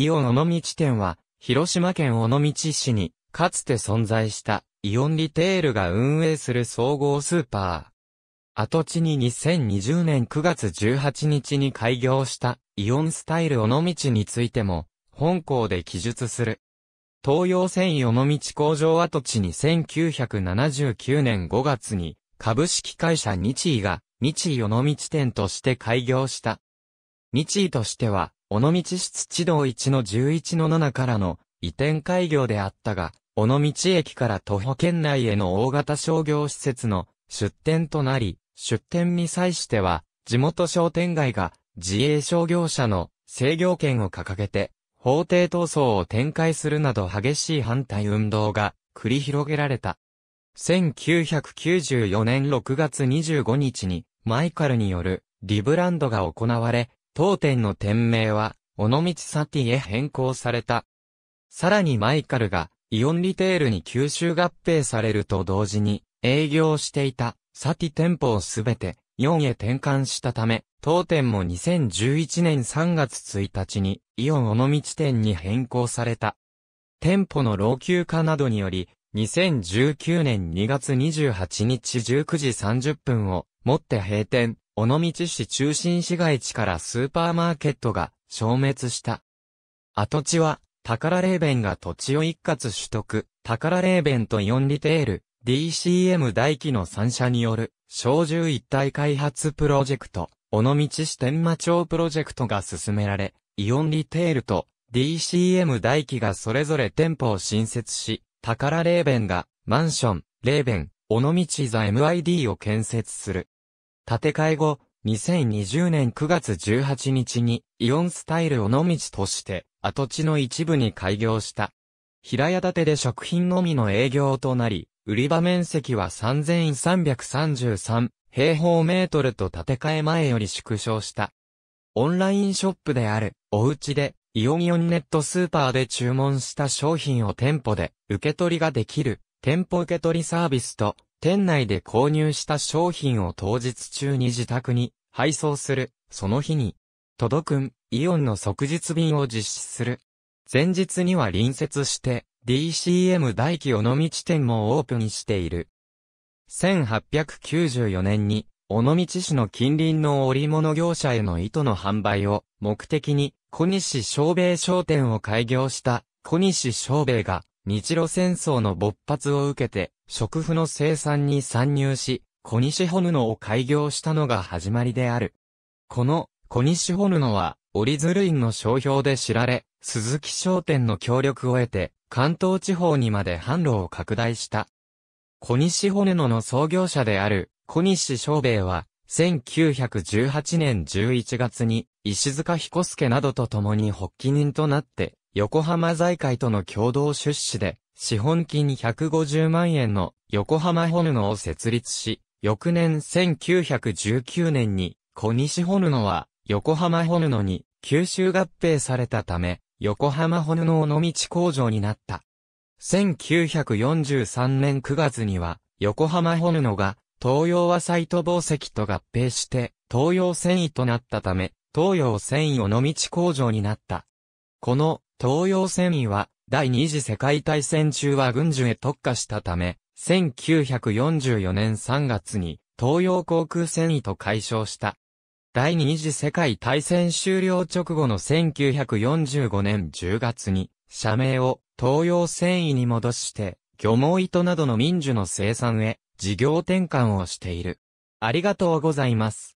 イオン尾道店は、広島県尾道市に、かつて存在したイオンリテールが運営する総合スーパー。跡地に2020年9月18日に開業したイオンスタイル尾道についても、本校で記述する。東洋線尾道工場跡地に1979年5月に、株式会社日井が、日井尾道店として開業した日位としては、尾道室地道1の11の7からの移転開業であったが、尾道駅から徒歩圏内への大型商業施設の出店となり、出店に際しては、地元商店街が自営商業者の制御権を掲げて、法廷闘争を展開するなど激しい反対運動が繰り広げられた。1994年6月25日に、マイカルによるリブランドが行われ、当店の店名は、尾道サティへ変更された。さらにマイカルが、イオンリテールに吸収合併されると同時に、営業していた、サティ店舗をすべて、イオンへ転換したため、当店も2011年3月1日に、イオン尾道店に変更された。店舗の老朽化などにより、2019年2月28日19時30分をもって閉店、尾道市中心市街地からスーパーマーケットが消滅した。跡地は、宝レーベンが土地を一括取得、宝レーベンとイオンリテール、DCM 大器の3社による、小獣一体開発プロジェクト、尾道市天馬町プロジェクトが進められ、イオンリテールと DCM 大器がそれぞれ店舗を新設し、宝レーベンがマンション、レーベン、尾道座 MID を建設する。建て替え後、2020年9月18日に、イオンスタイル尾道として、跡地の一部に開業した。平屋建てで食品のみの営業となり、売り場面積は3333平方メートルと建て替え前より縮小した。オンラインショップである、おうちで、イオンイオンネットスーパーで注文した商品を店舗で、受け取りができる、店舗受け取りサービスと、店内で購入した商品を当日中に自宅に配送する、その日に、届くん、イオンの即日便を実施する。前日には隣接して、DCM 大輝尾道店もオープンしている。1894年に、尾道市の近隣の織物業者への糸の販売を目的に、小西昌兵衛商店を開業した小西昌兵衛が、日露戦争の勃発を受けて、食譜の生産に参入し、小西ホヌノを開業したのが始まりである。この小西ホヌノは、折鶴院の商標で知られ、鈴木商店の協力を得て、関東地方にまで販路を拡大した。小西ホヌノの創業者である小西商兵衛は、1918年11月に、石塚彦助などと共に発起人となって、横浜財界との共同出資で、資本金150万円の横浜ホルノを設立し、翌年1919年に小西ホルノは横浜ホルノに吸収合併されたため、横浜ホルノ尾道工場になった。1943年9月には、横浜ホルノが、東洋和サイト宝石と合併して、東洋繊維となったため、東洋繊維尾道工場になった。この、東洋繊維は、第二次世界大戦中は軍需へ特化したため、1944年3月に東洋航空繊維と解消した。第二次世界大戦終了直後の1945年10月に、社名を東洋繊維に戻して、漁網糸などの民需の生産へ事業転換をしている。ありがとうございます。